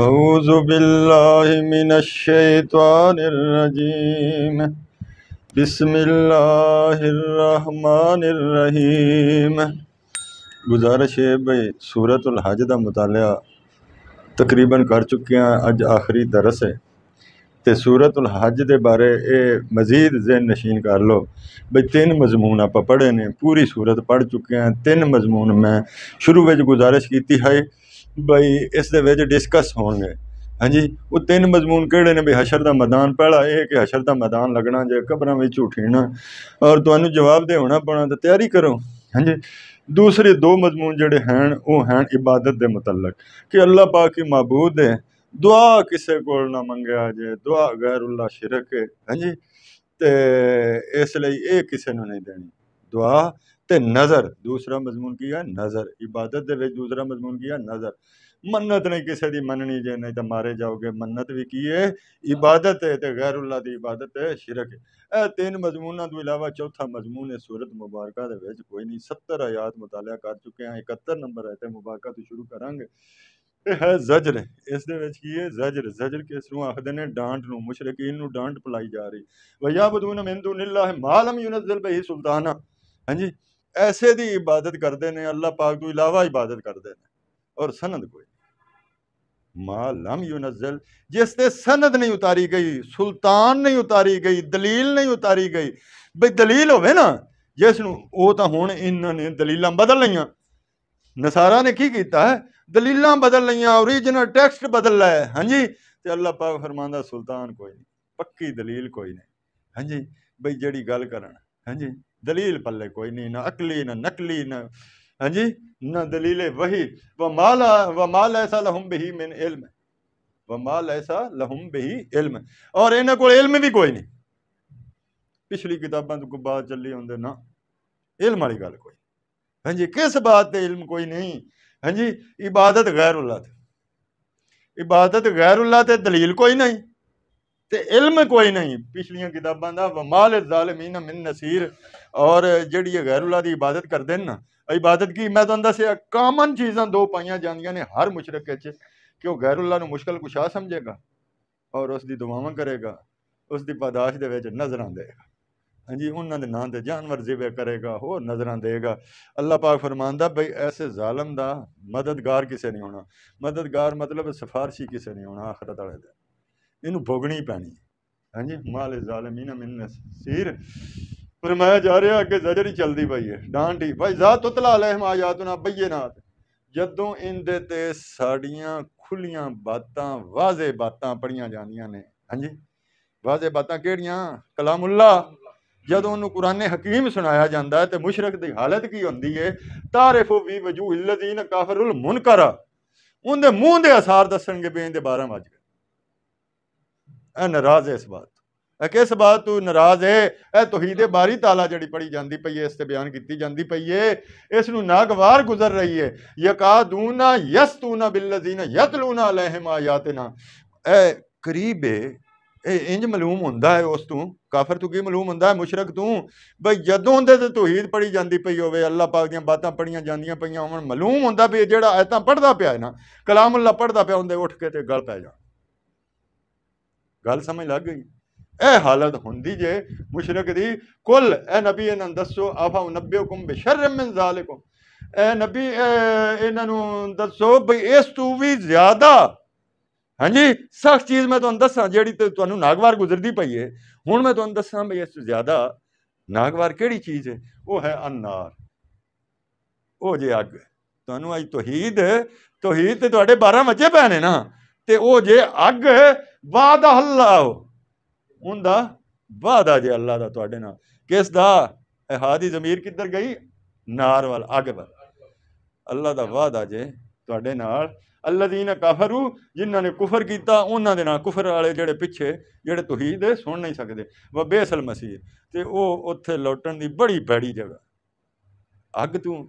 أعوذ بالله من الشيطان الرجيم بسم الرحمن الرحيم गुजारिश है भाई सूरत हज का मुताल तकरीबन कर चुके हैं अज आखिरी दरस है तो सूरत हज के बारे ये मजीद जेन नशीन कर लो भाई तीन मजमून आप पढ़े ने पूरी सूरत पढ़ चुके हैं तीन मजमून मैं शुरू में गुजारिश की है ਬਈ ਇਸ ਦੇ ਵਿੱਚ ਡਿਸਕਸ ਹੋਣਗੇ ਹਾਂਜੀ ਉਹ ਤਿੰਨ ਮਜ਼ਮੂਨ ਕਿਹੜੇ ਨੇ ਬਈ ਹਸ਼ਰ ਦਾ ਮੈਦਾਨ ਪਹਿਲਾ ਇਹ ਕਿ ਹਸ਼ਰ ਦਾ ਮੈਦਾਨ ਲੱਗਣਾ ਜੇ ਕਬਰਾਂ ਵਿੱਚ ਉਠਣਾ ਔਰ ਤੁਹਾਨੂੰ ਜਵਾਬ ਦੇ ਹੋਣਾ ਪੈਣਾ ਤਾਂ ਤਿਆਰੀ ਕਰੋ ਹਾਂਜੀ ਦੂਸਰੇ ਦੋ ਮਜ਼ਮੂਨ ਜਿਹੜੇ ਹਨ ਉਹ ਹਨ ਇਬਾਦਤ ਦੇ ਮੁਤਲਕ ਕਿ ਅੱਲਾਹ ਪਾਕ ਹੀ ਮਾਬੂਦ ਹੈ ਦੁਆ ਕਿਸੇ ਕੋਲ ਨਾ ਮੰਗਿਆ ਜੇ ਦੁਆ ਗੈਰ ਗੈਰੁੱਲਾ ਸ਼ਰਕ ਹੈ ਹਾਂਜੀ ਤੇ ਇਸ ਲਈ ਇਹ ਕਿਸੇ ਨੂੰ ਨਹੀਂ ਦੇਣੀ ਦੁਆ ਤੇ ਨਜ਼ਰ ਦੂਸਰਾ ਮਜ਼ਮੂਨ ਕੀ ਹੈ ਨਜ਼ਰ ਇਬਾਦਤ ਦੇ ਵਿੱਚ ਦੂਸਰਾ ਮਜ਼ਮੂਨ ਕੀ ਹੈ ਨਜ਼ਰ ਮੰਨਤ ਨਹੀਂ ਕਿਸੇ ਦੀ ਮੰਨਣੀ ਜੇ ਨਹੀਂ ਤਾਂ ਮਾਰੇ ਜਾਓਗੇ ਮੰਨਤ ਵੀ ਕੀ ਹੈ ਇਬਾਦਤ ਹੈ ਤੇ ਗੈਰੁੱਲਾ ਦੀ ਇਬਾਦਤ ਹੈ ਸ਼ਿਰਕ ਇਹ ਤਿੰਨ ਮਜ਼ਮੂਨਾਂ ਤੋਂ ਇਲਾਵਾ ਚੌਥਾ ਮਜ਼ਮੂਨ ਹੈ ਸੂਰਤ ਮੁਬਾਰਕਾ ਦੇ ਵਿੱਚ ਕੋਈ ਨਹੀਂ 70 ਆਇਤ ਮੁਤਾਲਿਆ ਕਰ ਚੁੱਕੇ ਹਾਂ 71 ਨੰਬਰ ਹੈ ਤੇ ਮੁਬਾਰਕਾ ਤੋਂ ਸ਼ੁਰੂ ਕਰਾਂਗੇ ਇਹ ਹੈ ਜ਼ਜਰ ਇਸ ਦੇ ਵਿੱਚ ਕੀ ਹੈ ਜ਼ਜਰ ਜ਼ਜਰ ਕਿਸ ਨੂੰ ਆਖਦੇ ਨੇ ਡਾਂਟ ਨੂੰ ਮੁਸ਼ਰਕੀਨ ਨੂੰ ਡਾਂਟ ਪਲਾਈ ਜਾ ਰਹੀ ਵਯਾ ਬਦੂਨ ਮਿੰਦੁਨਿਲlah ਮਾਲਮ ਯੁਨਜ਼ਲ ਬਹੀ ਸੁਲਤਾਨਾ ਹਾਂਜੀ ਐਸੇ ਦੀ ਇਬਾਦਤ ਕਰਦੇ ਨੇ ਅੱਲਾਹ ਪਾਕ ਤੋਂ ਇਲਾਵਾ ਇਬਾਦਤ ਕਰਦੇ ਨੇ ਔਰ ਸਨਦ ਕੋਈ ਮਾ ਲਮ ਯੁਨਜ਼ਲ ਜਿਸ ਤੇ ਸਨਦ ਨਹੀਂ ਉਤਾਰੀ ਗਈ ਸੁਲਤਾਨ ਨਹੀਂ ਉਤਾਰੀ ਗਈ ਦਲੀਲ ਨਹੀਂ ਉਤਾਰੀ ਗਈ ਬਈ ਦਲੀਲ ਹੋਵੇ ਨਾ ਜਿਸ ਨੂੰ ਉਹ ਤਾਂ ਹੁਣ ਇਹਨਾਂ ਨੇ ਦਲੀਲਾਂ ਬਦਲ ਲਈਆਂ ਨਸਾਰਾ ਨੇ ਕੀ ਕੀਤਾ ਹੈ ਦਲੀਲਾਂ ਬਦਲ ਲਈਆਂ origignal ਟੈਕਸਟ ਬਦਲ ਲਿਆ ਹਾਂਜੀ ਤੇ ਅੱਲਾਹ ਪਾਕ ਫਰਮਾਂਦਾ ਸੁਲਤਾਨ ਕੋਈ ਨਹੀਂ ਪੱਕੀ ਦਲੀਲ ਕੋਈ ਨਹੀਂ ਹਾਂਜੀ ਬਈ ਜਿਹੜੀ ਗੱਲ ਕਰਨ ਹਾਂਜੀ दलील पल्ले कोई नहीं ना अकली ना नकली ना हाँ जी न दलील वही व माल व माल ऐसा लहुम बही मिन इल्म व माल ऐसा लहुम बही इल्म और इन्हों को इल्म भी कोई नहीं पिछली किताबों तो बाद चली होंगे ना इल्म वाली गल कोई हाँ जी किस बात पर इल्म कोई नहीं हाँ जी इबादत गैर उल्ला इबादत गैर उल्ला थे दलील कोई नहीं ते इल्म कोई नहीं पिछलियां किताबों का वमाल जालमीन मिन नसीर और जी गैरुला की इबादत करते हैं इबादत की मैं तो दस कामन चीज़ा दो पाई जाने ने हर मुशरक कि वह गैरुला मुश्किल कुशा समझेगा और उसकी दुआव करेगा उसकी पादाश के नज़र देगा हाँ जी उन्होंने नाँ से जानवर जिवे करेगा हो नज़र देगा अल्लाह पाक फरमान बई ऐसे जालम का मददगार किसे नहीं होना मददगार मतलब सिफारशी किसे नहीं होना आखरत वाले इन भोगनी पैनी हाँ जी माले जालम इन्हें मिलने सिर फरमाया ਜਾ ਰਿਹਾ ਅੱਗੇ ਜ਼ਜਰ ਹੀ ਚਲਦੀ ਪਈ ਹੈ ਡਾਂਟੀ ਭਾਈ ਜ਼ਾ ਤੁਤਲਾ ਅਲੈਹਮ ਆਯਾਤੁਨਾ ਬੈਨਾਤ ਜਦੋਂ ਇਹਦੇ ਤੇ ਸਾੜੀਆਂ ਖੁੱਲੀਆਂ ਬਾਤਾਂ ਵਾਜ਼ੇ ਬਾਤਾਂ ਪੜੀਆਂ ਜਾਂਦੀਆਂ ਨੇ ਹਾਂਜੀ ਵਾਜ਼ੇ ਬਾਤਾਂ ਕਿਹੜੀਆਂ ਕਲਾਮੁੱਲਾ ਜਦੋਂ ਉਹਨੂੰ ਕੁਰਾਨੇ ਹਕੀਮ ਸੁਣਾਇਆ ਜਾਂਦਾ ਤੇ ਮੁਸ਼ਰਕ ਦੀ ਹਾਲਤ ਕੀ ਹੁੰਦੀ ਹੈ ਤਾਰਿਫ ਵੀ ਵਜੂਹ ਲਜ਼ੀਨ ਕਾਫਰੁਲ ਮੁਨਕਰ ਉਹਦੇ ਮੂੰਹ ਦੇ ਅਸਾਰ ਦੱਸਣਗੇ ਬੇਨ ਦੇ 12 ਵਜੇ ਇਹ ਨਰਾਜ਼ ਹੈ ਇਸ ਬਾਤ ਕਿਸ ਬਾਤ ਤੂੰ ਨਾਰਾਜ਼ ਹੈ ਇਹ ਤੌਹੀਦ ਬਾਰੀ ਤਾਲਾ ਜਿਹੜੀ ਪੜੀ ਜਾਂਦੀ ਪਈ ਹੈ ਇਸ ਤੇ ਬਿਆਨ ਕੀਤੀ ਜਾਂਦੀ ਪਈ ਹੈ ਇਸ ਨੂੰ ਨਾਗਵਾਰ ਗੁਜ਼ਰ ਰਹੀ ਹੈ ਯਕਾਦੂਨਾ ਯਸਤੂਨਾ ਬਿਲਜ਼ੀਨਾ ਯਤਲੂਨਾ ਅਲੈਹਿਮ ਆਇਆਤਨਾ ਇਹ ਕਰੀਬ ਇਹ ਇੰਜ ਮਾਲੂਮ ਹੁੰਦਾ ਹੈ ਉਸ ਤੋਂ ਕਾਫਰ ਤੋਂ ਕੀ ਮਾਲੂਮ ਹੁੰਦਾ ਹੈ ਮੁਸ਼ਰਕ ਤੋਂ ਬਈ ਜਦੋਂ ਦੇ ਤੇ ਤੌਹੀਦ ਪੜੀ ਜਾਂਦੀ ਪਈ ਹੋਵੇ ਅੱਲਾਹ ਪਾਕ ਦੀਆਂ ਬਾਤਾਂ ਪੜੀਆਂ ਜਾਂਦੀਆਂ ਪਈਆਂ ਹੋਣ ਮਾਲੂਮ ਹੁੰਦਾ ਵੀ ਜਿਹੜਾ ਆਇਤਾਂ ਪੜਦਾ ਪਿਆ ਹੈ ਨਾ ਕਲਾਮ ਅੱਲਾਹ ਪੜਦਾ ਪਿਆ ਹੁੰਦੇ ਉੱਠ ਕੇ ਤੇ ਗੱਲ ਪੈ ਜਾ ਗੱਲ ਸਮਝ ਲੱਗ ਗਈ ਇਹ ਹਾਲਤ ਹੁੰਦੀ ਜੇ ਮੁਸ਼ਰਕ ਦੀ ਕੁਲ ਇਹ ਨਬੀ ਇਹਨਾਂ ਦੱਸੋ ਆਫਾ ਨਬੀਕੁਮ ਬਿਸ਼ਰ ਮਿਨ ਜ਼ਾਲਿਕੁਮ ਇਹ ਨਬੀ ਇਹਨਾਂ ਨੂੰ ਦੱਸੋ ਵੀ ਇਸ ਤੋਂ ਵੀ ਜ਼ਿਆਦਾ ਹਾਂਜੀ ਸਖਤ ਚੀਜ਼ ਮੈਂ ਤੁਹਾਨੂੰ ਦੱਸਾਂ ਜਿਹੜੀ ਤੁਹਾਨੂੰ ਨਾਗਵਾਰ ਗੁਜ਼ਰਦੀ ਪਈ ਹੈ ਹੁਣ ਮੈਂ ਤੁਹਾਨੂੰ ਦੱਸਾਂ ਵੀ ਇਸ ਤੋਂ ਜ਼ਿਆਦਾ ਨਾਗਵਾਰ ਕਿਹੜੀ ਚੀਜ਼ ਹੈ ਉਹ ਹੈ ਅਨਾਰ ਉਹ ਜੇ ਅੱਗ ਤੁਹਾਨੂੰ ਅੱਜ ਤੋਹੀਦ ਤੋਹੀਦ ਤੇ ਤੁਹਾਡੇ 12 ਵਜੇ ਪੈਣੇ ਨਾ ਤੇ ਉਹ ਜੇ ਅੱਗ ਵਾਦ ਹੱਲਾ ਉਹਦਾ ਵਾਦਾ ਜੇ ਅੱਲਾ ਦਾ ਤੁਹਾਡੇ ਨਾਲ ਕਿਸ ਦਾ ਇਹਾਦੀ ਜ਼ਮੀਰ ਕਿੱਧਰ ਗਈ ਨਾਰ ਵੱਲ ਅੱਗ ਵੱਲ ਅੱਲਾ ਦਾ ਵਾਦਾ ਜੇ ਤੁਹਾਡੇ ਨਾਲ ਅਲਦੀਨ ਕਾਫਰੂ ਜਿਨ੍ਹਾਂ ਨੇ ਕਫਰ ਕੀਤਾ ਉਹਨਾਂ ਦੇ ਨਾਲ ਕਫਰ ਵਾਲੇ ਜਿਹੜੇ ਪਿੱਛੇ ਜਿਹੜੇ ਤੁਸੀਂ ਦੇ ਸੁਣ ਨਹੀਂ ਸਕਦੇ ਵਾ ਬੇਸਲ ਮਸੀਹ ਤੇ ਉਹ ਉੱਥੇ ਲੋਟਣ ਦੀ ਬੜੀ ਭੈੜੀ ਜਗ੍ਹਾ ਅੱਗ ਤੋਂ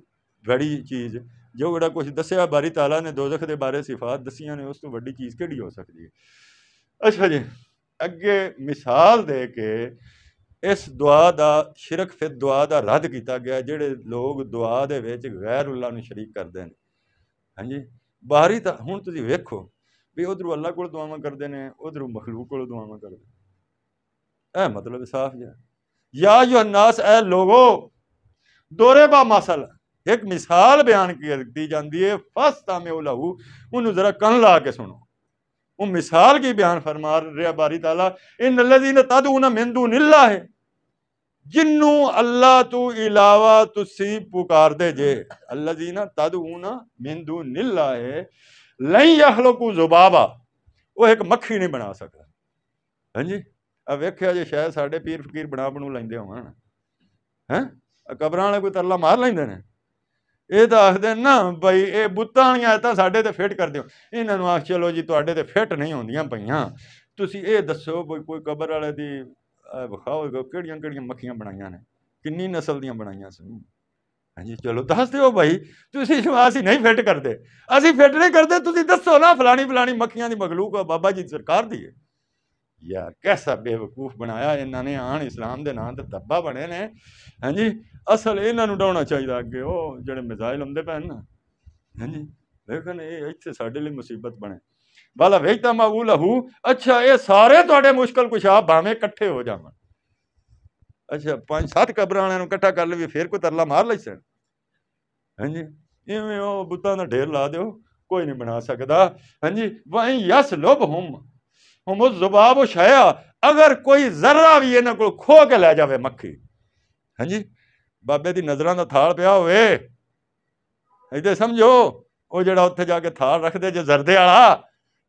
ਬੜੀ ਚੀਜ਼ ਜੋ ਜਿਹੜਾ ਕੁਝ ਦੱਸਿਆ ਬਾਰੀ ਤਾਲਾ ਨੇ ਦੋਜ਼ਖ ਦੇ ਬਾਰੇ ਸਿਫਾਤ ਦਸੀਆਂ ਨੇ ਉਸ ਤੋਂ ਵੱਡੀ ਚੀਜ਼ ਕਿਹੜੀ ਹੋ ਸਕਦੀ ਹੈ ਅੱਛਾ ਜੀ अगे मिसाल दे के इस दुआ का शिरक फिर दुआ का रद्द किया गया जोड़े लोग दुआ के गैर उल्ला शरीक करते हैं हाँ जी बाहरी तो हूँ तुम वेखो भी उधरों अल्लाह को दुआव करते हैं उधरों मखलूक को दुआव करते हैं है मतलब साफ जहा या योनास ए लोगो दोरे बा मासल एक मिसाल बयान की जाती है फस्ता में लहू उन्होंने जरा कन ला के सुनो वो मिसाल की बयान फरमा रहा बारी ताला इन अल्लाह तदून मिंदू निल्ला है जिन्नू अल्लाह तू इलावा तुसी पुकार दे जे अल्लाह जी ना तद ऊना मिंदू नीला है लई को जुबाबा वो एक मक्खी नहीं बना सकता हाँ जी अब वेख्या ਜੇ शायद साढ़े पीर फकीर बना बनू लेंदे हो ਹੈ हाँ? ਕਬਰਾਂ कोई तरला मार लेंदे ने ਇਹ ਤਾਂ ਆਖਦੇ ਨਾ ਬਈ ਇਹ ਬੁੱਤਾਂ ਵਾਲੀਆਂ ਤਾਂ ਸਾਡੇ ਤੇ ਫਿੱਟ ਕਰਦੇ ਹੋ ਇਹਨਾਂ ਨੂੰ ਆਖ ਚਲੋ ਜੀ ਤੁਹਾਡੇ ਤੇ ਫਿੱਟ ਨਹੀਂ ਹੁੰਦੀਆਂ ਪਈਆਂ ਤੁਸੀਂ ਇਹ ਦੱਸੋ ਕੋਈ ਕੋਈ ਕਬਰ ਵਾਲੇ ਦੀ ਵਿਖਾਓ ਕਿਹੜੀਆਂ ਕਿਹੜੀਆਂ ਮੱਖੀਆਂ ਬਣਾਈਆਂ ਨੇ ਕਿੰਨੀ ਨਸਲ ਦੀਆਂ ਬਣਾਈਆਂ ਸੀ ਹਾਂਜੀ ਚਲੋ ਦੱਸ ਦਿਓ ਭਾਈ ਤੁਸੀਂ ਸ਼ਵਾਸ ਹੀ ਨਹੀਂ ਫਿੱਟ ਕਰਦੇ ਅਸੀਂ ਫਿੱਟ ਨਹੀਂ ਕਰਦੇ ਤੁਸੀਂ ਦੱਸੋ ਨਾ ਫਲਾਣੀ ਫਲਾਣੀ ਮੱਖੀਆਂ ਦੀ ਮਖਲੂਕ ਆ ਬਾਬਾ ਜੀ ਸਰਕਾਰ ਦੀ ਹੈ ਯਾਰ ਕੈਸਾ ਬੇਵਕੂਫ ਬਣਾਇਆ ਇਹਨਾਂ ਨੇ ਆਣ ਇਸਲਾਮ ਦੇ ਨਾਂ ਤੇ ਦੱਬਾ ਬਣੇ ਨੇ ਹਾਂਜੀ ਅਸਲ ਇਹਨਾਂ ਨੂੰ ਡਾਉਣਾ ਚਾਹੀਦਾ ਅੱਗੇ ਉਹ ਜਿਹੜੇ ਮਿਜ਼ਾਈਲ ਹੁੰਦੇ ਪੈਣ ਨਾ ਹਾਂਜੀ ਵੇਖਣ ਇਹ ਇੱਥੇ ਸਾਡੇ ਲਈ ਮੁਸੀਬਤ ਬਣੇ ਬਾਲਾ ਵੇਚਦਾ ਮਾਊ ਲਹੂ ਅੱਛਾ ਇਹ ਸਾਰੇ ਤੁਹਾਡੇ ਮੁਸ਼ਕਲ ਕੁਸ਼ਾ ਭਾਵੇਂ ਇਕੱਠੇ ਹੋ ਜਾਵਾਂ ਅੱਛਾ ਪੰਜ ਸੱਤ ਕਬਰਾਂ ਵਾਲਿਆਂ ਨੂੰ ਇਕੱਠਾ ਕਰ ਲਵੇ ਫੇਰ ਕੋਈ ਤਰਲਾ ਮਾਰ ਲਈ ਹਾਂਜੀ ਇਵੇਂ ਉਹ ਬੁੱਤਾਂ ਦਾ ਢੇਰ ਲਾ ਦਿਓ ਕੋਈ ਨਹੀਂ ਬਣਾ ਸਕਦਾ ਹਾਂਜੀ ਵਹੀਂ ਯਸ ਲੋਭ ਹਮ ਹਮ ਜ਼ੁਬਾਬ ਸ਼ਾਇਆ ਅਗਰ ਕੋਈ ਜ਼ਰਰਾ ਵੀ ਇਹਨਾਂ ਕੋਲ ਖੋ ਕੇ ਲੈ ਜਾਵੇ ਮੱਖੀ ਹਾਂਜੀ ਬਾਬੇ ਦੀ ਨਜ਼ਰਾਂ ਦਾ ਥਾਲ ਪਿਆ ਹੋਵੇ ਇਹਦੇ ਸਮਝੋ ਉਹ ਜਿਹੜਾ ਉੱਥੇ ਜਾ ਕੇ ਥਾਲ ਰੱਖਦੇ ਜੇ ਜ਼ਰਦੇ ਵਾਲਾ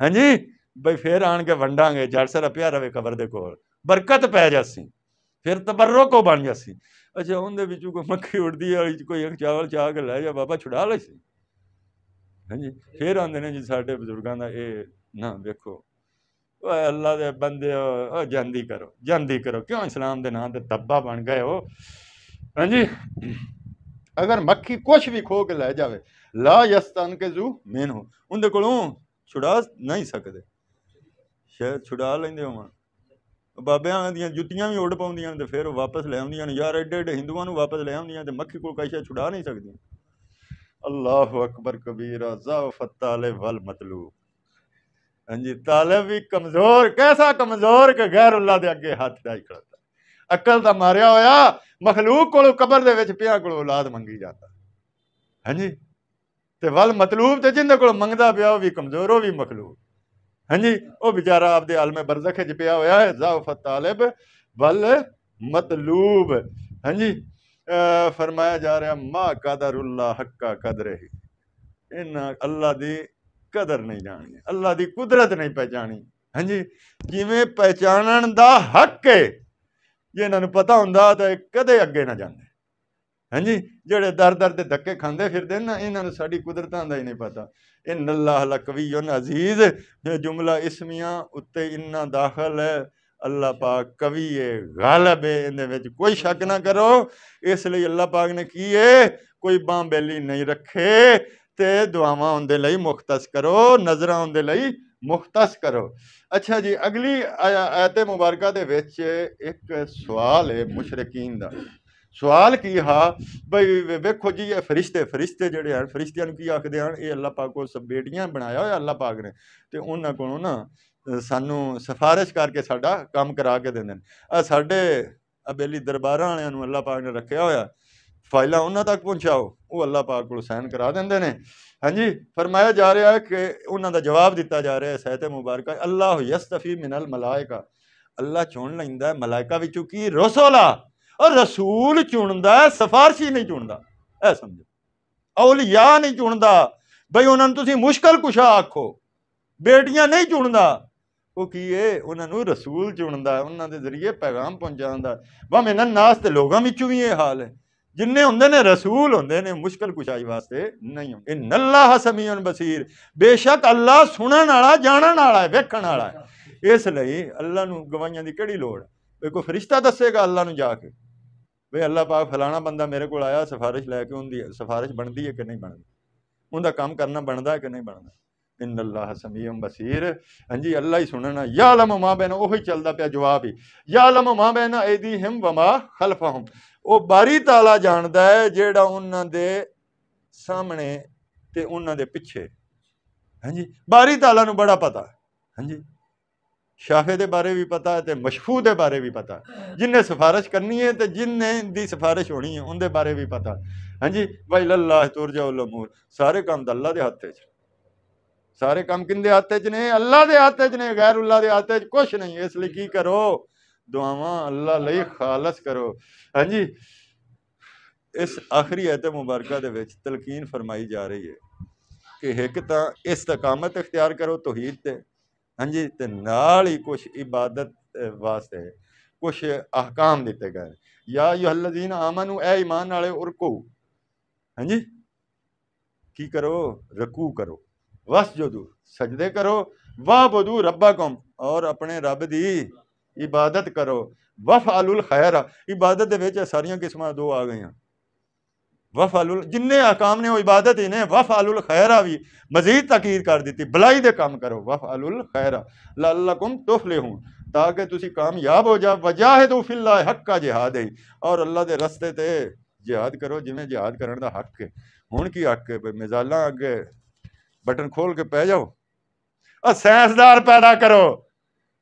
ਹਾਂਜੀ ਬਈ ਫੇਰ ਆਣ ਕੇ ਵੰਡਾਂਗੇ ਜੜ ਸਰ ਪਿਆ ਰਵੇ ਕਬਰ ਦੇ ਕੋਲ ਬਰਕਤ ਪੈ ਜਾਸੀ ਫਿਰ ਹੋ ਬਣ ਜਾਸੀ ਅੱਛਾ ਉਹਦੇ ਵਿੱਚੋਂ ਕੋਈ ਮੱਖੀ ਉੱਡਦੀ ਹੈ ਕੋਈ ਇੱਕ ਚਾਵਲ ਚਾਹ ਕੇ ਲੈ ਜਾ ਬਾਬਾ ਛੁਡਾ ਲੈ ਸੀ ਹਾਂਜੀ ਫੇਰ ਆਉਂਦੇ ਨੇ ਜੀ ਸਾਡੇ ਬਜ਼ੁਰਗਾਂ ਦਾ ਇਹ ਨਾ ਵੇਖੋ ਓਏ ਅੱਲਾ ਦੇ ਬੰਦੇ ਓ ਜਾਂਦੀ ਕਰੋ ਜਾਂਦੀ ਕਰੋ ਕਿਉਂ ਇਸਲਾਮ ਦੇ ਨਾਂ ਤੇ ਤੱਬਾ ਬਣ ਗਏ ਹੋ हाँ जी अगर मक्खी कुछ भी खो के ले जाए ला यस्तन के जू मेन हो उनके को छुड़ा नहीं सकते शायद छुड़ा लेंगे वह बाबिया जुत्तियां भी उड़ पाँदी फिर वापस ले आदि यार एडे एडे हिंदुआ वापस ले आदि तो मक्खी को शायद छुड़ा नहीं सकती अल्लाह अकबर कबीर जाओ फताले वल मतलू हाँ जी तालब भी कमजोर कैसा कमजोर के गैर उल्ला दे हाथ डाई खड़ा ਅਕਲ ਦਾ ਮਾਰਿਆ ਹੋਇਆ ਮਖਲੂਕ ਕੋਲੋਂ ਕਬਰ ਦੇ ਵਿੱਚ ਪਿਆ ਕੋਲ ਔਲਾਦ ਮੰਗੀ ਜਾਂਦਾ ਹਾਂਜੀ ਤੇ ਵੱਲ ਮਤਲੂਬ ਤੇ ਜਿੰਦੇ ਕੋਲ ਮੰਗਦਾ ਪਿਆ ਉਹ ਵੀ ਕਮਜ਼ੋਰ ਉਹ ਵੀ ਮਖਲੂਕ ਹਾਂਜੀ ਉਹ ਵਿਚਾਰਾ ਆਪਦੇ ਆਲਮੇ ਬਰਜ਼ਖ ਵਿੱਚ ਪਿਆ ਹੋਇਆ ਹੈ ਜ਼ਾਫਤ ਤਾਲਬ ਵੱਲ ਮਤਲੂਬ ਹਾਂਜੀ ਫਰਮਾਇਆ ਜਾ ਰਿਹਾ ਮਾ ਕਦਰੁੱਲਾ ਹੱਕਾ ਹੈ ਇਹਨਾਂ ਅੱਲਾ ਦੀ ਕਦਰ ਨਹੀਂ ਜਾਣੀ ਅੱਲਾ ਦੀ ਕੁਦਰਤ ਨਹੀਂ ਪਹਿਚਾਣੀ ਹਾਂਜੀ ਜਿਵੇਂ ਪਹਿਚਾਨਣ ਦਾ ਹੱਕ ਹੈ ਜੇ ਇਹਨਾਂ ਨੂੰ ਪਤਾ ਹੁੰਦਾ ਤਾਂ ਇਹ ਕਦੇ ਅੱਗੇ ਨਾ ਜਾਂਦੇ ਹਾਂਜੀ ਜਿਹੜੇ ਦਰ ਦਰ ਦੇ ਧੱਕੇ ਖਾਂਦੇ ਫਿਰਦੇ ਨਾ ਇਹਨਾਂ ਨੂੰ ਸਾਡੀ ਕੁਦਰਤਾਂ ਦਾ ਹੀ ਨਹੀਂ ਪਤਾ ਇਨ ਅੱਲਾਹ ਲਕਵੀਯੁਨ ਅਜ਼ੀਜ਼ ਜੁਮਲਾ ਇਸਮੀਆਂ ਉੱਤੇ ਇੰਨਾ ਦਾਖਲ ਹੈ अल्लाह पाक कवि है गालब है इन कोई शक ना करो इसलिए अल्लाह पाक ने की है कोई बांबेली नहीं रखे तो दुआव उन्हें मुख्तस करो नजर उन्हें ਮੁਖਤਸ ਕਰੋ ਅੱਛਾ ਜੀ ਅਗਲੀ ਆਇਤ ਮੁਬਾਰਕਾ ਦੇ ਵਿੱਚ ਇੱਕ ਸਵਾਲ ਹੈ ਮੁਸ਼ਰਕੀਨ ਦਾ ਸਵਾਲ ਕੀ ਹਾ ਬਈ ਵੇਖੋ ਜੀ ਇਹ ਫਰਿਸ਼ਤੇ ਫਰਿਸ਼ਤੇ ਜਿਹੜੇ ਹਨ ਫਰਿਸ਼ਤਿਆਂ ਨੂੰ ਕੀ ਆਖਦੇ ਹਨ ਇਹ ਅੱਲਾਹ ਪਾਕ ਕੋਲ ਬੇਟੀਆਂ ਬਣਾਇਆ ਹੋਇਆ ਅੱਲਾਹ ਪਾਕ ਨੇ ਤੇ ਉਹਨਾਂ ਕੋਲੋਂ ਨਾ ਸਾਨੂੰ ਸਿਫਾਰਿਸ਼ ਕਰਕੇ ਸਾਡਾ ਕੰਮ ਕਰਾ ਕੇ ਦਿੰਦੇ ਨੇ ਆ ਸਾਡੇ ਅਬੇਲੀ ਦਰਬਾਰਾਂ ਵਾਲਿਆਂ ਨੂੰ ਅੱਲਾਹ ਪਾਕ ਨੇ ਰੱਖਿਆ ਹੋਇਆ ਫਾਈਲਾਂ ਉਹਨਾਂ ਤੱਕ ਪਹੁੰਚਾਓ ਉਹ ਅੱਲਾਹ ਪਾਕ ਕੋਲ ਸਾਈਨ ਕਰਾ ਦਿੰਦੇ ਨੇ ਹਾਂਜੀ ਫਰਮਾਇਆ ਜਾ ਰਿਹਾ ਹੈ ਕਿ ਉਹਨਾਂ ਦਾ ਜਵਾਬ ਦਿੱਤਾ ਜਾ ਰਿਹਾ ਹੈ ਸਹਿਤ ਮੁਬਾਰਕਾ ਅੱਲਾਹ ਯਸਤਫੀ ਮਿਨਲ ਮਲਾਇਕਾ ਅੱਲਾ ਚੁਣ ਲੈਂਦਾ ਹੈ ਮਲਾਇਕਾ ਵਿੱਚੋਂ ਕੀ ਰਸੂਲਾ ਔਰ ਰਸੂਲ ਚੁਣਦਾ ਹੈ ਸਫਾਰਸ਼ੀ ਨਹੀਂ ਚੁਣਦਾ ਐ ਸਮਝੋ ਔਲੀਆ ਨਹੀਂ ਚੁਣਦਾ ਬਈ ਉਹਨਾਂ ਨੂੰ ਤੁਸੀਂ ਮੁਸ਼ਕਲ ਕੁਸ਼ਾ ਆਖੋ ਬੇਟੀਆਂ ਨਹੀਂ ਚੁਣਦਾ ਉਹ ਕੀ ਏ ਉਹਨਾਂ ਨੂੰ ਰਸੂਲ ਚੁਣਦਾ ਉਹਨਾਂ ਦੇ ਜ਼ਰੀਏ ਪੈਗਾਮ ਪਹੁੰਚਾਉਂਦਾ ਵਾ ਮੈਨਾਂ ਨਾਸ ਤੇ ਲੋਕਾਂ ਵਿੱਚੋਂ ਵੀ ਇਹ ਹਾਲ ਹੈ ਜਿੰਨੇ ਹੁੰਦੇ ਨੇ ਰਸੂਲ ਹੁੰਦੇ ਨੇ ਮੁਸ਼ਕਲ ਕੁਸ਼ਾਈ ਵਾਸਤੇ ਨਹੀਂ ਹੁੰਦੇ ਇਨ ਅੱਲਾਹ ਸਮੀਉਨ ਬਸੀਰ ਬੇਸ਼ੱਕ ਅੱਲਾਹ ਸੁਣਨ ਵਾਲਾ ਜਾਣਨ ਵਾਲਾ ਹੈ ਵੇਖਣ ਵਾਲਾ ਹੈ ਇਸ ਲਈ ਅੱਲਾਹ ਨੂੰ ਗਵਾਹੀਆਂ ਦੀ ਕਿਹੜੀ ਲੋੜ ਹੈ ਕੋਈ ਫਰਿਸ਼ਤਾ ਦੱਸੇਗਾ ਅੱਲਾਹ ਨੂੰ ਜਾ ਕੇ ਵੇ ਅੱਲਾਹ ਪਾਕ ਫਲਾਣਾ ਬੰਦਾ ਮੇਰੇ ਕੋਲ ਆਇਆ ਸਿਫਾਰਿਸ਼ ਲੈ ਕੇ ਹੁੰਦੀ ਹੈ ਸਿਫਾਰਿਸ਼ ਬਣਦੀ ਹੈ ਕਿ ਨਹੀਂ ਬਣਦੀ ਉਹਦਾ ਕੰਮ ਕਰਨਾ ਬਣਦਾ ਹੈ ਕਿ ਨਹੀਂ ਬਣਦਾ इन अल्लाह समीम बसीर हाँ जी अल्लाह ही सुनना या लम माँ बहना वही चलता पाया जवाब ही या लम माँ बहना एदी हिम वमा खलफा हम वो बारी तला जानता है जेड़ा उन्होंने सामने ते उन्होंने पिछे हाँ जी बारी तला बड़ा पता हाँ जी शाफे के बारे भी पता है तो मशफू के बारे भी पता जिन्हें सिफारिश करनी है तो जिन्हें दी सिफारश होनी है उनके बारे भी पता हाँ जी भाई तुर जाओ उलमूर सारे काम तो के हथ च सारे काम कि हाथे च ने अल्लाह के हाथे च ने गैर उल्लाह के हाथे च कुछ नहीं इसलिए की करो दुआव अल्लाह लालस करो हाँ जी इस आखिरी ऐत मुबारक तलकीन फरमाई जा रही है कि एक तो इस तकामत इख्तियार करो तोहीद से हाँ जी तो ही कुछ इबादत वास्ते कुछ अहकाम दिते गए या यू हल्लीन आमन ऐमान उरको हाँ जी की करो रकू करो ਵਸ ਜੋਦੂ ਸਜਦੇ ਕਰੋ ਵਾ ਬਦੂ ਰੱਬਾ ਕਮ ਔਰ ਆਪਣੇ ਰੱਬ ਦੀ ਇਬਾਦਤ ਕਰੋ ਵਫ ਅਲੁਲ ਖੈਰ ਇਬਾਦਤ ਦੇ ਵਿੱਚ ਸਾਰੀਆਂ ਕਿਸਮਾਂ ਦੋ ਆ ਗਈਆਂ ਵਫ ਅਲੁਲ ਜਿੰਨੇ ਆਕਾਮ ਨੇ ਉਹ ਇਬਾਦਤ ਹੀ ਨੇ ਵਫ ਖੈਰਾ ਵੀ ਮਜ਼ੀਦ ਤਾਕੀਦ ਕਰ ਦਿੱਤੀ ਬਲਾਈ ਦੇ ਕੰਮ ਕਰੋ ਵਫ ਅਲੁਲ ਖੈਰਾ ਲੱਲਕੁਮ ਤੁਫਲਿਹੂਨ ਤਾਂ ਕਿ ਤੁਸੀਂ ਕਾਮਯਾਬ ਹੋ ਜਾ ਵਜਾਹਿਦੂ ਫਿਲਲਾ ਹੱਕਾ ਜਿਹਾਦ ਹੈ ਔਰ ਅੱਲਾ ਦੇ ਰਸਤੇ ਤੇ ਜਿਹਾਦ ਕਰੋ ਜਿਵੇਂ ਜਿਹਾਦ ਕਰਨ ਦਾ ਹੱਕ ਹੈ ਹੁਣ ਕੀ ਹੱਕ ਹੈ ਮਿਜ਼ਾਲਾਂ ਅੱਗੇ ਬਟਨ ਖੋਲ ਕੇ ਪੈ ਜਾਓ ਆ ਸੈਂਸਦਾਰ ਪੈਦਾ ਕਰੋ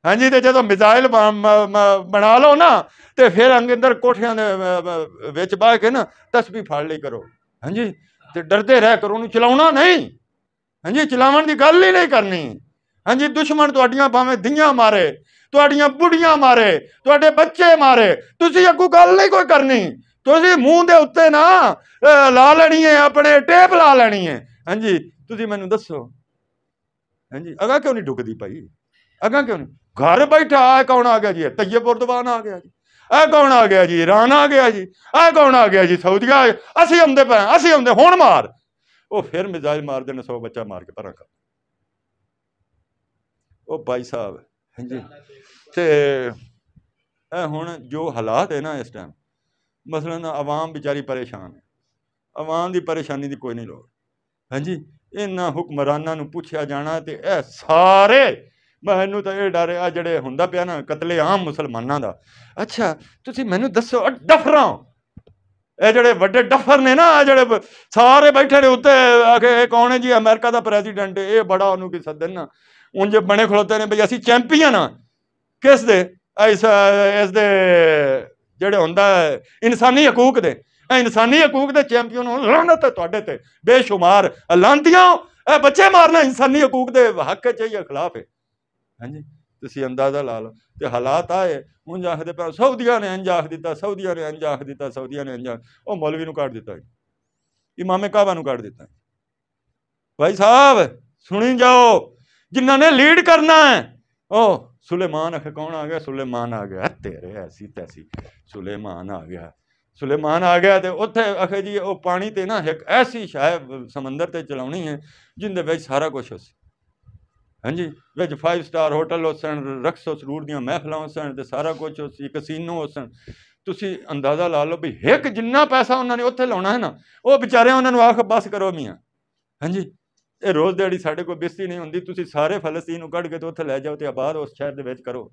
ਹਾਂਜੀ ਤੇ ਜਦੋਂ ਮਿਜ਼ਾਈਲ ਬਣਾ ਲਓ ਨਾ ਤੇ ਫਿਰ ਅੰਗਿੰਦਰ ਕੋਠਿਆਂ ਦੇ ਵਿੱਚ ਬਾਹ ਕੇ ਨਾ ਤਸਬੀਹ ਫੜ ਲਈ ਕਰੋ ਹਾਂਜੀ ਤੇ ਡਰਦੇ ਰਹਿ ਕਰੋ ਉਹਨੂੰ ਚਲਾਉਣਾ ਨਹੀਂ ਹਾਂਜੀ ਚਲਾਉਣ ਦੀ ਗੱਲ ਹੀ ਨਹੀਂ ਕਰਨੀ ਹਾਂਜੀ ਦੁਸ਼ਮਣ ਤੁਹਾਡੀਆਂ ਭਾਵੇਂ ਧੀਆਂ ਮਾਰੇ ਤੁਹਾਡੀਆਂ ਬੁੜੀਆਂ ਮਾਰੇ ਤੁਹਾਡੇ ਬੱਚੇ ਮਾਰੇ ਤੁਸੀਂ ਅੱਗੂ ਗੱਲ ਨਹੀਂ ਕੋਈ ਕਰਨੀ ਤੁਸੀਂ ਮੂੰਹ ਦੇ ਉੱਤੇ ਨਾ ਲਾ ਲੈਣੀ ਹੈ ਆਪਣੇ ਟੇਪ ਲਾ ਲੈਣੀ ਹੈ ਹਾਂਜੀ ਤੁਸੀਂ ਮੈਨੂੰ ਦੱਸੋ ਹਾਂਜੀ ਅਗਾ ਕਿਉਂ ਨਹੀਂ ਡੁੱਕਦੀ ਭਾਈ ਅਗਾ ਕਿਉਂ ਨਹੀਂ ਘਰ ਬੈਠਾ ਆ ਕੌਣ ਆ ਗਿਆ ਜੀ ਤੈਯਬ ਉਰਦਵਾਨ ਆ ਗਿਆ ਜੀ ਇਹ ਕੌਣ ਆ ਗਿਆ ਜੀ ਰਾਣਾ ਆ ਗਿਆ ਜੀ ਇਹ ਕੌਣ ਆ ਗਿਆ ਜੀ ਸਾਊਦੀਆ ਅਸੀਂ ਆਉਂਦੇ ਪਏ ਅਸੀਂ ਆਉਂਦੇ ਹੁਣ ਮਾਰ ਉਹ ਫਿਰ ਮਿਜ਼ਾਜ ਮਾਰ ਦੇਣ ਸੋ ਬੱਚਾ ਮਾਰ ਕੇ ਪਰਾਂ ਕਰ ਉਹ ਭਾਈ ਸਾਹਿਬ ਹਾਂਜੀ ਤੇ ਇਹ ਹੁਣ ਜੋ ਹਾਲਾਤ ਹੈ ਨਾ ਇਸ ਟਾਈਮ ਮਸਲਨ ਆਵਾਮ ਵਿਚਾਰੀ ਪਰੇਸ਼ਾਨ ਹੈ ਆਵਾਮ ਦੀ ਪਰੇਸ਼ਾਨੀ ਦੀ ਕੋਈ ਨਹੀਂ ਲੋੜ ਹਾਂਜੀ ਇਹਨਾਂ ਹੁਕਮਰਾਨਾਂ ਨੂੰ ਪੁੱਛਿਆ ਜਾਣਾ ਤੇ ਇਹ ਸਾਰੇ ਮੈਨੂੰ ਤਾਂ ਇਹ ਡਰ ਆ ਜਿਹੜੇ ਹੁੰਦਾ ਪਿਆ ਨਾ ਕਤਲੇਆਮ ਮੁਸਲਮਾਨਾਂ ਦਾ ਅੱਛਾ ਤੁਸੀਂ ਮੈਨੂੰ ਦੱਸੋ ਡਫਰਾਂ ਇਹ ਜਿਹੜੇ ਵੱਡੇ ਡਫਰ ਨੇ ਨਾ ਆ ਜਿਹੜੇ ਸਾਰੇ ਬੈਠੇ ਨੇ ਉੱਤੇ ਆ ਕੇ ਇਹ ਕੌਣ ਹੈ ਜੀ ਅਮਰੀਕਾ ਦਾ ਪ੍ਰੈਜ਼ੀਡੈਂਟ ਇਹ ਬੜਾ ਉਹਨੂੰ ਕੀ ਸੱਦਨ ਨਾ ਉਹ ਜੇ ਬਣੇ ਖਲੋਤੇ ਨੇ ਬਈ ਅਸੀਂ ਚੈਂਪੀਅਨ ਆ ਕਿਸ ਦੇ ਇਸ ਦੇ ਜਿਹੜੇ ਹੁੰਦਾ ਇਨਸਾਨੀ ਹਕੂਕ ਦੇ ਇਨਸਾਨੀ ਹਕੂਕ ਦੇ ਚੈਂਪੀਅਨ ਹੋ ਲਾਨਤ ਹੈ ਤੁਹਾਡੇ ਤੇ ਬੇਸ਼ੁਮਾਰ ਲਾਂਦੀਆਂ ਇਹ ਬੱਚੇ ਮਾਰਨਾ ਇਨਸਾਨੀ ਹਕੂਕ ਦੇ ਹੱਕ ਚ ਹੀ ਖਿਲਾਫ ਹੈ ਹਾਂਜੀ ਤੁਸੀਂ ਅੰਦਾਜ਼ਾ ਲਾ ਲਓ ਤੇ ਹਾਲਾਤ ਆਏ ਮੁੰਜ ਆਖਦੇ ਪਰ ਸਾਊਦੀਆਂ ਨੇ ਅੰਜ ਆਖ ਦਿੱਤਾ ਸਾਊਦੀਆਂ ਨੇ ਅੰਜ ਆਖ ਦਿੱਤਾ ਸਾਊਦੀਆਂ ਨੇ ਅੰਜ ਉਹ ਮੌਲਵੀ ਨੂੰ ਕੱਢ ਦਿੱਤਾ ਇਮਾਮੇ ਕਾਬਾ ਨੂੰ ਕੱਢ ਦਿੱਤਾ ਭਾਈ ਸਾਹਿਬ ਸੁਣੀ ਜਾਓ ਜਿਨ੍ਹਾਂ ਨੇ ਲੀਡ ਕਰਨਾ ਹੈ ਉਹ ਸੁਲੇਮਾਨ ਅਖੇ ਕੌਣ ਆ ਗਿਆ ਸੁਲੇਮਾਨ ਆ ਗਿਆ ਤੇਰੇ ਐਸੀ ਤੈਸੀ ਸੁਲੇਮਾਨ ਆ ਗਿਆ ਸੁਲੇਮਾਨ ਆ ਗਿਆ ਤੇ ਉੱਥੇ ਅਖੇ ਜੀ ਉਹ ਪਾਣੀ ਤੇ ਨਾ ਇੱਕ ਐਸੀ ਸ਼ਾਇਬ ਸਮੁੰਦਰ ਤੇ ਚਲਾਉਣੀ ਹੈ ਜਿੰਦੇ ਵਿੱਚ ਸਾਰਾ ਕੁਝ ਉਸ ਹਾਂਜੀ ਵਿੱਚ 5 ਸਟਾਰ ਹੋਟਲ ਹੋਸਣ ਰਕਸ ਸਰੂਰ ਦੀਆਂ ਮਹਿਫਲਾਂ ਹੋਸਣ ਤੇ ਸਾਰਾ ਕੁਝ ਉਸ ਕਸੀਨੋ ਹੋਸਣ ਤੁਸੀਂ ਅੰਦਾਜ਼ਾ ਲਾ ਲਓ ਵੀ ਇੱਕ ਜਿੰਨਾ ਪੈਸਾ ਉਹਨਾਂ ਨੇ ਉੱਥੇ ਲਾਉਣਾ ਹੈ ਨਾ ਉਹ ਵਿਚਾਰਿਆਂ ਉਹਨਾਂ ਨੂੰ ਆਖ ਬਸ ਕਰੋ ਮੀਆਂ ਹਾਂਜੀ ਇਹ ਰੋਜ਼ ਦਿਹਾੜੀ ਸਾਡੇ ਕੋਲ ਬਿਸਤੀ ਨਹੀਂ ਹੁੰਦੀ ਤੁਸੀਂ ਸਾਰੇ ਫਲਸਤੀਨ ਨੂੰ ਕੱਢ ਕੇ ਤੇ ਉੱਥੇ ਲੈ ਜਾਓ ਤੇ ਆਬਾਦ ਉਸ ਸ਼ਹਿਰ ਦੇ ਵਿੱਚ ਕਰੋ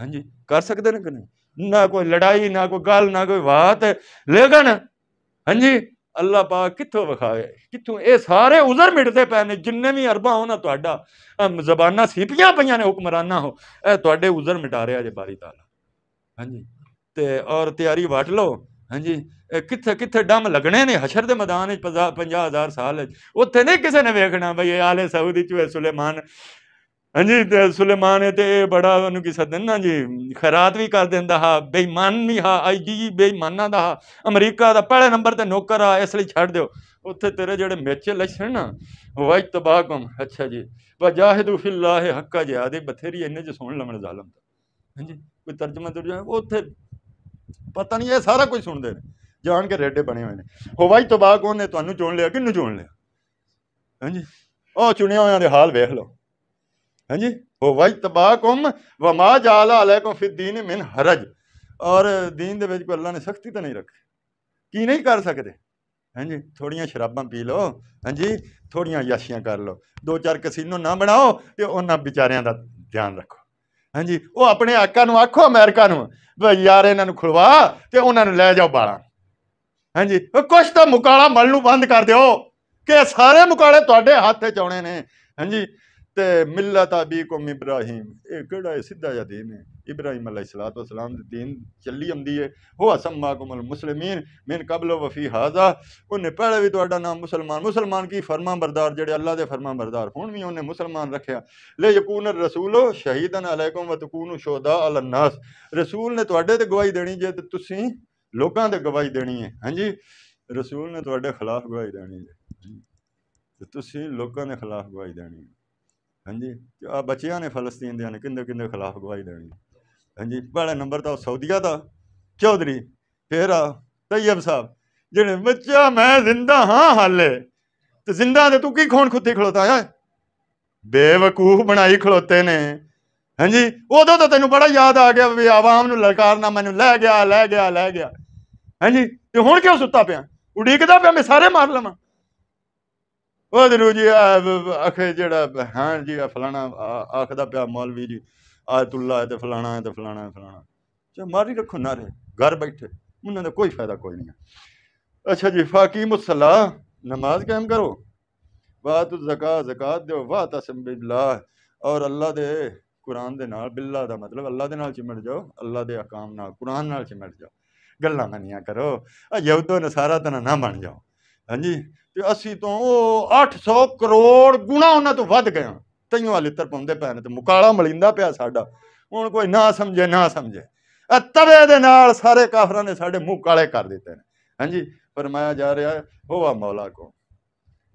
ਹਾਂਜੀ ਕਰ ਸਕਦੇ ਨੇ ਕਿ ਨਹੀਂ ਨਾ ਕੋਈ ਲੜਾਈ ਨਾ ਕੋਈ ਗੱਲ ਨਾ ਕੋਈ ਬਾਤ ਲੇਕਿਨ ਹਾਂਜੀ ਅੱਲਾਹ ਪਾਕ ਕਿੱਥੋਂ ਵਖਾਵੇ ਕਿੱਥੋਂ ਇਹ ਸਾਰੇ ਉਜ਼ਰ ਮਿਟਦੇ ਪਏ ਨੇ ਜਿੰਨੇ ਵੀ ਅਰਬਾ ਹੋ ਨਾ ਤੁਹਾਡਾ ਜ਼ਬਾਨਾਂ ਸੀਪੀਆਂ ਪਈਆਂ ਨੇ ਹੁਕਮਰਾਨਾ ਹੋ ਇਹ ਤੁਹਾਡੇ ਉਜ਼ਰ ਮਿਟਾ ਰਿਹਾ ਜੇ ਬਾਰੀ ਤਾਲਾ ਹਾਂਜੀ ਤੇ ਔਰ ਤਿਆਰੀ ਵਟ ਲਓ ਹਾਂਜੀ ਕਿੱਥੇ ਕਿੱਥੇ ਡੰਮ ਲੱਗਣੇ ਨੇ ਹਸ਼ਰ ਦੇ ਮੈਦਾਨ ਵਿੱਚ 50000 ਸਾਲ ਉੱਥੇ ਨਹੀਂ ਕਿਸੇ ਨੇ ਵੇਖਣਾ ਬਈ ਇਹ ਆਲੇ ਸਾਊਦੀ ਚ ਸੁਲੇਮਾਨ ਹਾਂਜੀ ਤੇ ਸੁਲੇਮਾਨ ਤੇ ਇਹ ਬੜਾ ਉਹਨੂੰ ਕੀ ਸਦਨ ਨਾ ਜੀ ਖੈਰਾਤ ਵੀ ਕਰ ਦਿੰਦਾ ਹਾ ਬੇਈਮਾਨ ਵੀ ਹਾ ਆਈਜੀ ਬੇਈਮਾਨਾਂ ਦਾ ਹਾ ਅਮਰੀਕਾ ਦਾ ਪਹਿਲੇ ਨੰਬਰ ਤੇ ਨੌਕਰ ਆ ਇਸ ਲਈ ਛੱਡ ਦਿਓ ਉੱਥੇ ਤੇਰੇ ਜਿਹੜੇ ਮਿੱਚ ਲੱਛਣ ਨਾ ਵਾਜ ਤਬਾਕਮ ਅੱਛਾ ਜੀ ਵਜਾਹਦੁ ਫਿਲਲਾਹ ਹੱਕਾ ਜਿਆਦੇ ਬਥੇਰੀ ਇੰਨੇ ਚ ਸੁਣ ਲਵਣ ਜ਼ਾਲਮ ਦਾ ਹਾਂਜੀ ਕੋਈ ਤਰਜਮਾ ਜਾ ਉੱਥੇ ਪਤਾ ਨਹੀਂ ਇਹ ਸਾਰਾ ਕੁਝ ਸੁਣਦੇ ਨੇ ਜਾਣ ਕੇ ਰੇਡੇ ਬਣੇ ਹੋਏ ਨੇ ਵਾਜ ਤਬਾਕ ਨੇ ਤੁਹਾਨੂੰ ਚੁਣ ਲਿਆ ਕਿੰਨੂੰ ਚੁਣ ਲਿਆ ਹਾਂਜੀ ਉਹ ਚੁਣਿਆ ਹੋਇਆ ਦੇ ਹਾਲ ਵੇਖ ਲਓ ਹਾਂਜੀ ਹੋ ਵਜ ਤਬਾਕੁਮ ਵਮਾ ਜਾਲ ਅਲੈਕੁਮ ਫਿਦ ਦੀਨ ਮਿਨ ਹਰਜ ਔਰ ਦੀਨ ਦੇ ਵਿੱਚ ਕੋਈ ਅੱਲਾ ਨੇ ਸਖਤੀ ਤਾਂ ਨਹੀਂ ਰੱਖੀ ਕੀ ਨਹੀਂ ਕਰ ਸਕਦੇ ਹਾਂਜੀ ਥੋੜੀਆਂ ਸ਼ਰਾਬਾਂ ਪੀ ਲਓ ਹਾਂਜੀ ਥੋੜੀਆਂ ਯਾਸ਼ੀਆਂ ਕਰ ਲਓ ਦੋ ਚਾਰ ਕਸੀਨੋ ਨਾ ਬਣਾਓ ਤੇ ਉਹਨਾਂ ਵਿਚਾਰਿਆਂ ਦਾ ਧਿਆਨ ਰੱਖੋ ਹਾਂਜੀ ਉਹ ਆਪਣੇ ਆਕਾ ਨੂੰ ਆਖੋ ਅਮਰੀਕਾ ਨੂੰ ਵੀ ਯਾਰ ਇਹਨਾਂ ਨੂੰ ਖੁਲਵਾ ਤੇ ਉਹਨਾਂ ਨੂੰ ਲੈ ਜਾਓ ਬਾਹਰ ਹਾਂਜੀ ਕੁਛ ਤਾਂ ਮੁਕਾਲਾ ਮਲ ਨੂੰ ਬੰਦ ਕਰ ਦਿਓ ਕਿ ਸਾਰੇ ਮੁਕਾਲੇ ਤੁਹਾਡੇ ਹੱਥੇ ਚਾਉਣੇ ਨੇ ਹਾਂਜੀ ते मिला था इब्राहिम यह कड़ा सीधा जहा दीन है इब्राहिम अलात दीन चली आँदी है वो असम्मा कुमल मुसलमीन मेन कबलो वफी हाजा उन्हें पहले भी नाम मुसलमान मुसलमान की फरमा बरदार जड़े अल्लाह के फरमा बरदार हूँ भी उन्हें मुसलमान रखे ले रसूलो शहीदन अलैकुम वतकून शोदा अलन्नास रसूल ने थोड़े तो गवाही देनी जे तो लोगों के गवाही देनी है हाँ जी रसूल ने थोड़े खिलाफ गवाही देनी जे तो लोगों के खिलाफ गवाही देनी है ਹਾਂਜੀ ਆ ਬੱਚਿਆਂ ਨੇ ਫਲਸਤੀਨ ਦੇ ਨੇ ਕਿੰਦੇ ਕਿੰਦੇ ਖਿਲਾਫ ਗਵਾਹੀ ਦੇਣੀ ਹਾਂਜੀ ਪਹਿਲਾ ਨੰਬਰ ਤਾਂ ਸਾਊਦੀਆ ਦਾ ਚੌਧਰੀ ਫਿਰ ਆ ਤੈਯਬ ਸਾਹਿਬ ਜਿਹੜੇ ਬੱਚਾ ਮੈਂ ਜ਼ਿੰਦਾ ਹਾਂ ਹਾਲੇ ਤੇ ਜ਼ਿੰਦਾ ਤੇ ਤੂੰ ਕੀ ਖੋਣ ਖੁੱਤੀ ਖਲੋਤਾ ਆ ਬੇਵਕੂਫ ਬਣਾਈ ਖਲੋਤੇ ਨੇ ਹਾਂਜੀ ਉਦੋਂ ਤਾਂ ਤੈਨੂੰ ਬੜਾ ਯਾਦ ਆ ਗਿਆ ਵੀ ਆਵਾਮ ਨੂੰ ਲਲਕਾਰਨਾ ਮੈਨੂੰ ਲੈ ਗਿਆ ਲੈ ਗਿਆ ਲੈ ਗਿਆ ਹਾਂਜੀ ਤੇ ਹੁਣ ਕਿਉਂ ਸੁੱਤਾ ਪਿਆ ਉਡੀਕਦਾ ਪਿਆ ਮੈਂ ਸਾਰੇ ਮਾਰ ਲਵਾਂ ਉਹ ਜੀ ਆਖੇ ਜਿਹੜਾ ਹਾਂ ਜੀ ਫਲਾਣਾ ਆਖਦਾ ਪਿਆ ਮੌਲਵੀ ਜੀ ਆਇਤੁੱਲਾ ਤੇ ਫਲਾਣਾ ਤੇ ਫਲਾਣਾ ਫਲਾਣਾ ਜੇ ਮਾਰੀ ਰੱਖੋ ਨਾਰੇ ਘਰ ਬੈਠੇ ਉਹਨਾਂ ਦਾ ਕੋਈ ਫਾਇਦਾ ਕੋਈ ਨਹੀਂ है अच्छा जी फाकीम सला नमाज कैम करो वाह तू जका जकात दो वाह तसम बिल्ला और अल्लाह दे कुरान दे नाल बिल्ला दा मतलब अल्लाह दे नाल चिमट जाओ अल्लाह दे अकाम नाल कुरान नाल चिमट जाओ गल्लां मनिया करो यहूदो नसारा तना ना बन जाओ ਹਾਂਜੀ ਤੇ ਅਸੀਂ ਤੋਂ ਉਹ 800 ਕਰੋੜ ਗੁਣਾ ਉਹਨਾਂ ਤੋਂ ਵੱਧ ਗਏ ਤਈਆਂ ਵਾਲੇ ਤਰਪਾਉਂਦੇ ਪੈਣ ਤੇ ਮੁਕਾਲਾ ਮਲਿੰਦਾ ਪਿਆ ਸਾਡਾ ਹੁਣ ਕੋਈ ਨਾ ਸਮਝੇ ਨਾ ਸਮਝੇ ਆ ਤਵੇ ਦੇ ਨਾਲ ਸਾਰੇ ਕਾਫਰਾਂ ਨੇ ਸਾਡੇ ਮੂੰਹ ਕਾਲੇ ਕਰ ਦਿੱਤੇ ਨੇ ਹਾਂਜੀ ਫਰਮਾਇਆ ਜਾ ਰਿਹਾ ਹੋਵਾ ਮੌਲਾ ਕੋ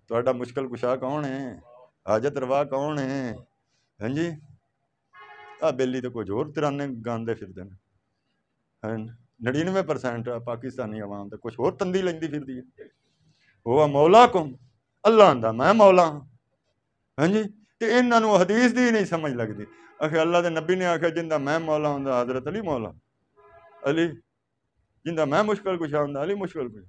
ਤੁਹਾਡਾ ਮੁਸ਼ਕਲ ਕੁਸ਼ਾ ਕੌਣ ਹੈ ਹਾਜਤ ਰਵਾ ਕੌਣ ਹੈ ਹਾਂਜੀ ਆ ਬੇਲੀ ਤੇ ਕੋਈ ਹੋਰ ਤਰਾਨੇ ਗਾਉਂਦੇ ਫਿਰਦੇ ਨੇ ਹਨ 99% ਪਾਕਿਸਤਾਨੀ ਆਵਾਮ ਤੇ ਕੁਝ ਹੋਰ ਤੰਦੀ ਲੈਂਦੀ ਫਿਰਦੀ ਹੈ ਉਹ ਮੌਲਾ ਕੋ ਅੱਲਾ ਦਾ ਮੈਂ ਮੌਲਾ ਹਾਂਜੀ ਤੇ ਇਹਨਾਂ ਨੂੰ ਹਦੀਸ ਦੀ ਨਹੀਂ ਸਮਝ ਲੱਗਦੀ ਅਖੇ ਅੱਲਾ ਦੇ ਨਬੀ ਨੇ ਆਖਿਆ ਜਿੰਦਾ ਮੈਂ ਮੌਲਾ ਹੁੰਦਾ ਹਜ਼ਰਤ ਅਲੀ ਮੌਲਾ ਅਲੀ ਜਿੰਦਾ ਮੈਂ ਮੁਸ਼ਕਲ ਕੁਸ਼ਾ ਹੁੰਦਾ ਅਲੀ ਮੁਸ਼ਕਲ ਕੁਸ਼ਾ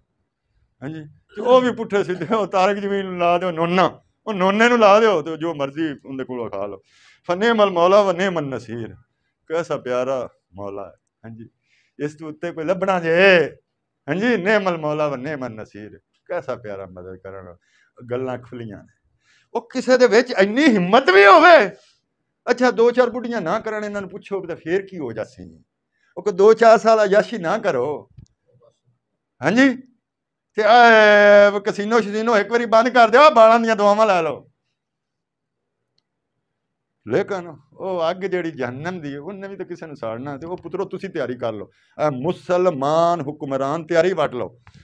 ਹਾਂਜੀ ਤੇ ਉਹ ਵੀ ਪੁੱਠੇ ਸਿੱਧੇ ਉਹ ਤਾਰਕ ਜਮੀਨ ਨੂੰ ਲਾ ਦਿਓ ਨੋਨਾ ਉਹ ਨੋਨੇ ਨੂੰ ਲਾ ਦਿਓ ਤੇ ਜੋ ਮਰਜ਼ੀ ਉਹਦੇ ਕੋਲ ਖਾ ਲਓ ਫਨੇ ਮਲ ਮੌਲਾ ਵਨੇ ਮਨ ਨਸੀਰ ਕੈਸਾ ਪਿਆਰਾ ਮੌਲਾ ਹੈ ਹਾਂਜੀ ਇਸ ਤੋਂ ਉੱਤੇ ਕੋਈ ਲੱਭਣਾ ਜੇ ਹਾਂਜੀ ਨੇਮਲ ਮੌਲਾ ਵਨੇ ਮਨ ਨਸੀਰ ਕੈਸਾ ਪਿਆਰਾ ਮਦਦ ਕਰਨ ਗੱਲਾਂ ਖੁੱਲੀਆਂ ਨੇ ਉਹ ਕਿਸੇ ਦੇ ਵਿੱਚ ਇੰਨੀ ਹਿੰਮਤ ਵੀ ਹੋਵੇ ਅੱਛਾ ਦੋ ਚਾਰ ਬੁੱਢੀਆਂ ਨਾ ਕਰਨ ਇਹਨਾਂ ਨੂੰ ਪੁੱਛੋ ਕਿ ਫੇਰ ਕੀ ਹੋ ਜਾਸੀ ਉਹ ਕੋ ਦੋ ਚਾਰ ਸਾਲ ਆਯਾਸ਼ੀ ਨਾ ਕਰੋ ਹਾਂਜੀ ਤੇ ਆ ਕਸੀਨੋ ਸ਼ਦੀਨੋ ਇੱਕ ਵਾਰੀ ਬੰਦ ਕਰ ਦਿਓ ਬਾਲਾਂ ਦੀਆਂ ਦੁਆਵਾਂ ਲੈ ਲਓ ਲੇਕਨ ਉਹ ਅੱਗ ਜਿਹੜੀ ਜਹਨਮ ਦੀ ਉਹਨੇ ਵੀ ਤਾਂ ਕਿਸੇ ਨੂੰ ਸਾੜਨਾ ਤੇ ਉਹ ਪੁੱਤਰੋ ਤੁਸੀਂ ਤਿਆਰੀ ਕਰ ਲਓ ਮੁਸਲਮਾਨ ਹੁਕਮਰਾਨ ਤਿਆਰੀ ਵਟ ਲਓ